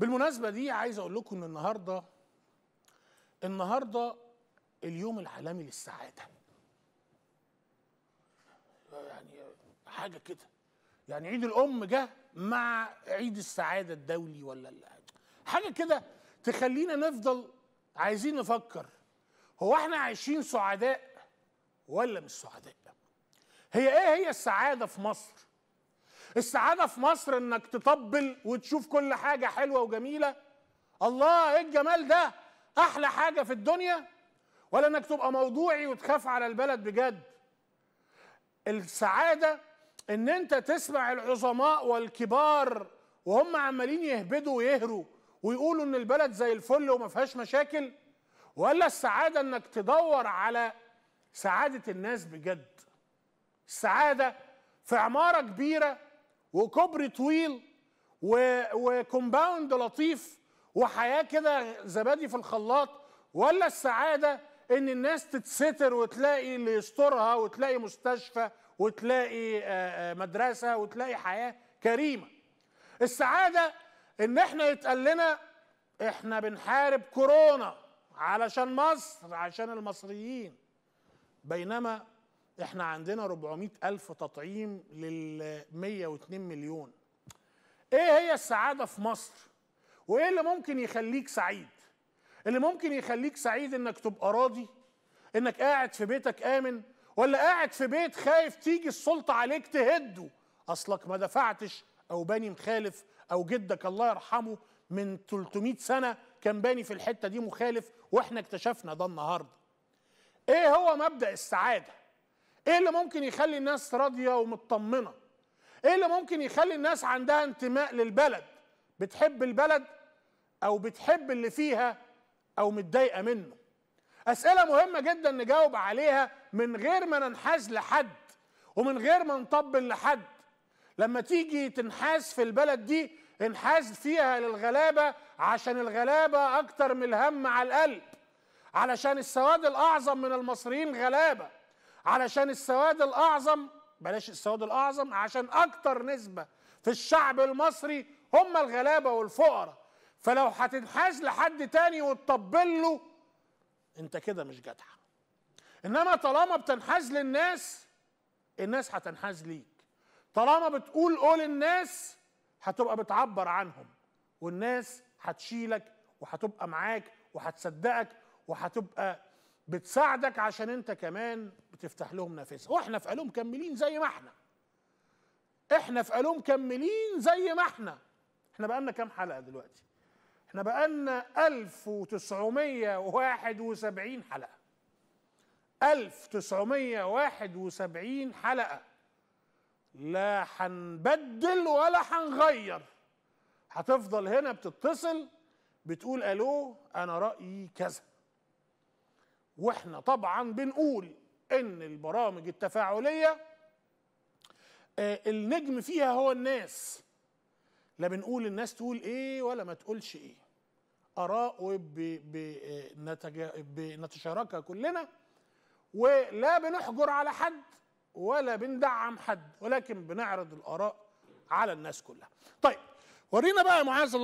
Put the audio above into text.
بالمناسبه دي عايز اقول لكم ان النهارده النهارده اليوم العالمي للسعاده يعني حاجه كده يعني عيد الام جه مع عيد السعاده الدولي ولا حاجه كده تخلينا نفضل عايزين نفكر هو احنا عايشين سعداء ولا مش سعداء هي ايه هي السعاده في مصر السعاده في مصر انك تطبل وتشوف كل حاجه حلوه وجميله الله ايه الجمال ده احلى حاجه في الدنيا ولا انك تبقى موضوعي وتخاف على البلد بجد السعاده ان انت تسمع العظماء والكبار وهم عمالين يهبدوا ويهروا ويقولوا ان البلد زي الفل وما فيهاش مشاكل ولا السعاده انك تدور على سعاده الناس بجد السعاده في عماره كبيره وكوبري طويل وكومباوند لطيف وحياه كده زبادي في الخلاط ولا السعاده ان الناس تتستر وتلاقي اللي يسترها وتلاقي مستشفى وتلاقي مدرسه وتلاقي حياه كريمه السعاده ان احنا يتقال لنا احنا بنحارب كورونا علشان مصر عشان المصريين بينما احنا عندنا 400 ألف تطعيم لل 102 مليون ايه هي السعادة في مصر وايه اللي ممكن يخليك سعيد اللي ممكن يخليك سعيد انك تبقى راضي انك قاعد في بيتك امن ولا قاعد في بيت خايف تيجي السلطة عليك تهده اصلك ما دفعتش او باني مخالف او جدك الله يرحمه من 300 سنة كان باني في الحتة دي مخالف واحنا اكتشفنا ده النهاردة ايه هو مبدأ السعادة ايه اللي ممكن يخلي الناس راضيه ومطمنه ايه اللي ممكن يخلي الناس عندها انتماء للبلد بتحب البلد او بتحب اللي فيها او متضايقه منه اسئله مهمه جدا نجاوب عليها من غير ما ننحاز لحد ومن غير ما نطبل لحد لما تيجي تنحاز في البلد دي انحاز فيها للغلابه عشان الغلابه اكتر من الهم على القلب علشان السواد الاعظم من المصريين غلابه علشان السواد الاعظم بلاش السواد الاعظم عشان اكتر نسبه في الشعب المصري هم الغلابه والفقراء فلو هتنحاز لحد تاني وتطبل له انت كده مش جدع انما طالما بتنحاز للناس الناس هتنحاز ليك طالما بتقول قول الناس هتبقى بتعبر عنهم والناس هتشيلك وهتبقى معاك وهتصدقك وهتبقى بتساعدك عشان انت كمان بتفتح لهم نافذه واحنا في قالوم مكملين زي ما احنا احنا في قالوم مكملين زي ما احنا احنا بقالنا كام حلقه دلوقتي احنا بقالنا 1971 حلقه 1971 حلقه لا هنبدل ولا هنغير هتفضل هنا بتتصل بتقول الو انا رايي كذا واحنا طبعا بنقول ان البرامج التفاعليه آه، النجم فيها هو الناس لا بنقول الناس تقول ايه ولا ما تقولش ايه اراء آه، بنتشاركها كلنا ولا بنحجر على حد ولا بندعم حد ولكن بنعرض الاراء على الناس كلها طيب ورينا بقى يا معاذ